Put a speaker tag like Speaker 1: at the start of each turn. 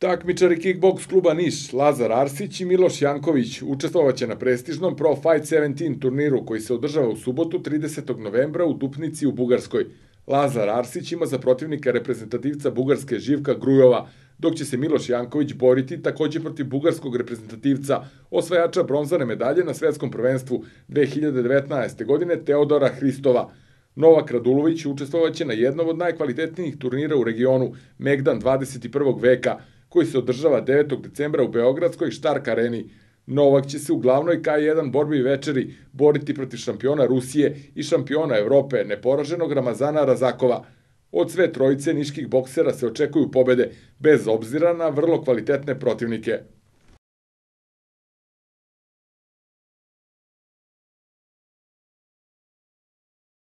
Speaker 1: Takmičari kickbox kluba Niš, Lazar Arsić i Miloš Janković učestvovaće na prestižnom Pro Fight 17 turniru koji se održava u subotu 30. novembra u Dupnici u Bugarskoj. Lazar Arsić ima za protivnika reprezentativca Bugarske Živka Grujova, dok će se Miloš Janković boriti takođe protiv bugarskog reprezentativca, osvajača bronzane medalje na svetskom prvenstvu 2019. godine Teodora Hristova. Novak Radulović učestvovaće na jednom od najkvalitetnijih turnira u regionu Megdan 21. veka, koji se održava 9. decembra u Beogradskoj Štark areni. Novak će se u glavnoj K1 borbi večeri boriti protiv šampiona Rusije i šampiona Evrope, neporaženog Ramazana Razakova. Od sve trojice niških boksera se očekuju pobede, bez obzira na vrlo kvalitetne protivnike.